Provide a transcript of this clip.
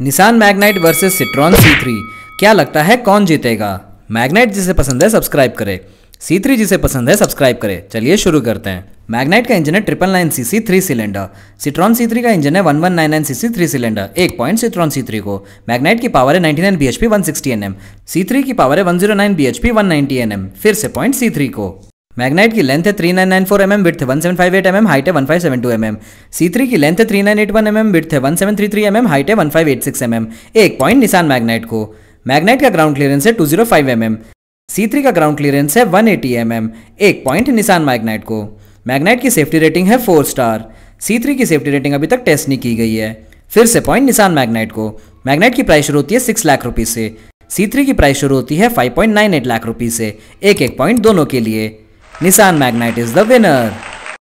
निशान Magnite versus Citroen C three क्या लगता है कौन जीतेगा मैग्नाइट जिसे पसंद है सब्सक्राइब करे सी थ्री जिसे पसंद है सब्सक्राइब करें चलिए शुरू करते हैं मैग्नाइट का इंजन है triple nine C C three cylinder Citroen C three का इंजन है one one nine nine C C three cylinder एक पॉइंट सिट्रॉन सी थ्री को मैग्नाइट की पावर है ninety nine B H P one sixty N M C three की power है one zero nine B H P one ninety N M फिर से point C three को Magnite की length है three nine nine four M M one seven five eight M M height है one five seven two M M C three की length है three nine eight one M M width है one seven three three M M height है one five eight six M M एक point Nissan Magnite को Magnite का ground clearance है two zero five M M C three का ground clearance है one eighty M M एक point Nissan Magnite को Magnite की सेफ्टी रेटिंग है फोर स्टार सी थ्री की सेफ्टी रेटिंग अभी तक टेस्ट नहीं की गई है फिर से पॉइंट निशान मैग्नाइट को मैग्नाइट की प्राइस शुरू होती है सिक्स लाख रुपीज़ से सी थ्री की प्राइस शुरू होती है five point nine eight lakh rupees से एक एक पॉइंट दोनों के लिए Nissan Magnite is the winner.